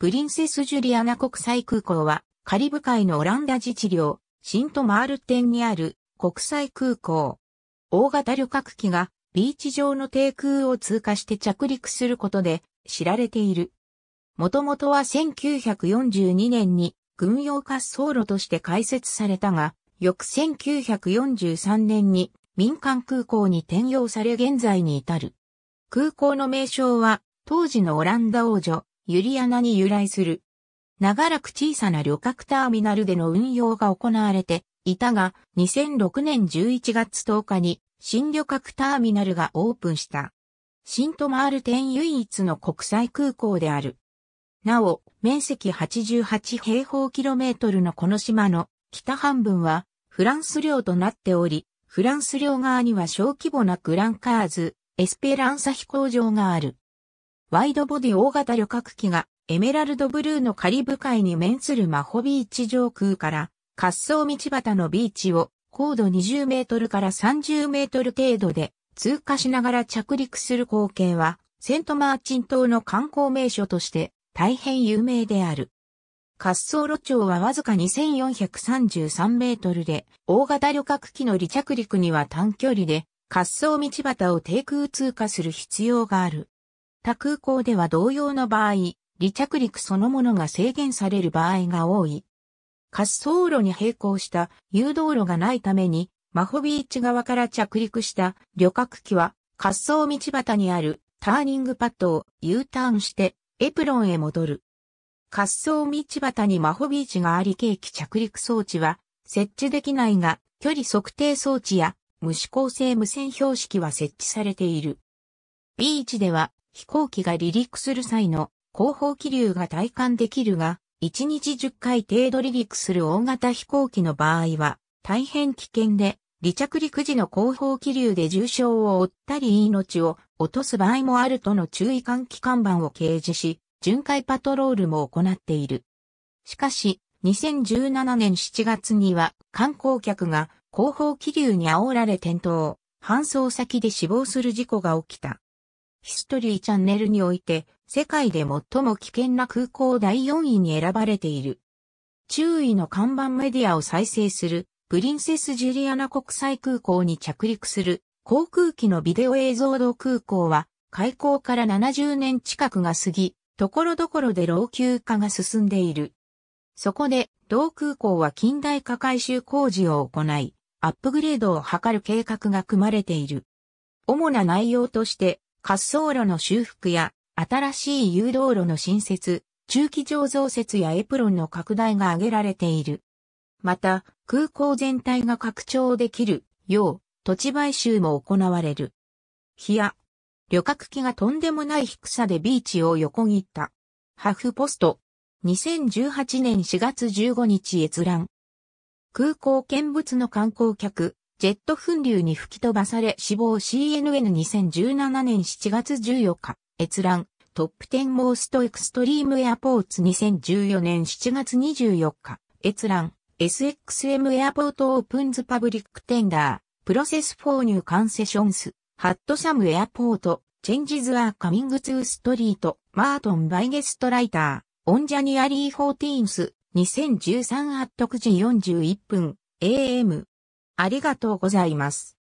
プリンセス・ジュリアナ国際空港は、カリブ海のオランダ自治領、シント・マールテンにある国際空港。大型旅客機がビーチ上の低空を通過して着陸することで知られている。もともとは1942年に軍用滑走路として開設されたが、翌1943年に民間空港に転用され現在に至る。空港の名称は当時のオランダ王女ユリアナに由来する。長らく小さな旅客ターミナルでの運用が行われていたが、2006年11月10日に新旅客ターミナルがオープンした。シントマール店唯一の国際空港である。なお、面積88平方キロメートルのこの島の北半分はフランス領となっており、フランス領側には小規模なグランカーズ、エスペランサ飛行場がある。ワイドボディ大型旅客機がエメラルドブルーのカリブ海に面するマホビーチ上空から滑走道端のビーチを高度20メートルから30メートル程度で通過しながら着陸する光景はセントマーチン島の観光名所として大変有名である。滑走路長はわずか2433メートルで、大型旅客機の離着陸には短距離で、滑走道端を低空通過する必要がある。他空港では同様の場合、離着陸そのものが制限される場合が多い。滑走路に並行した誘導路がないために、マホビーチ側から着陸した旅客機は滑走道端にあるターニングパッドを U ターンしてエプロンへ戻る。滑走道端にマホビーチがあり計器着陸装置は設置できないが距離測定装置や無指向性無線標識は設置されている。ビーチでは飛行機が離陸する際の後方気流が体感できるが、1日10回程度離陸する大型飛行機の場合は、大変危険で、離着陸時の後方気流で重傷を負ったり命を落とす場合もあるとの注意喚起看板を掲示し、巡回パトロールも行っている。しかし、2017年7月には観光客が後方気流に煽られ転倒、搬送先で死亡する事故が起きた。ヒストリーチャンネルにおいて、世界で最も危険な空港第4位に選ばれている。注意の看板メディアを再生する、プリンセス・ジュリアナ国際空港に着陸する、航空機のビデオ映像度空港は、開港から70年近くが過ぎ、ところどころで老朽化が進んでいる。そこで、同空港は近代化改修工事を行い、アップグレードを図る計画が組まれている。主な内容として、滑走路の修復や新しい誘導路の新設、中期上増設やエプロンの拡大が挙げられている。また、空港全体が拡張できるよう土地買収も行われる。日や、旅客機がとんでもない低さでビーチを横切った。ハフポスト。2018年4月15日閲覧。空港見物の観光客、ジェット噴流に吹き飛ばされ死亡 CNN2017 年7月14日、閲覧、トップ10モーストエクストリームエアポーツ2014年7月24日、閲覧、SXM エアポートオープンズパブリックテンダー、プロセスフォーニューカンセションス、ハットサムエアポート、チェンジズアーカミングツーストリート、マートンバイゲストライター、オンジャニアリーフォーティーンス、2013アット9時41分、AM、ありがとうございます。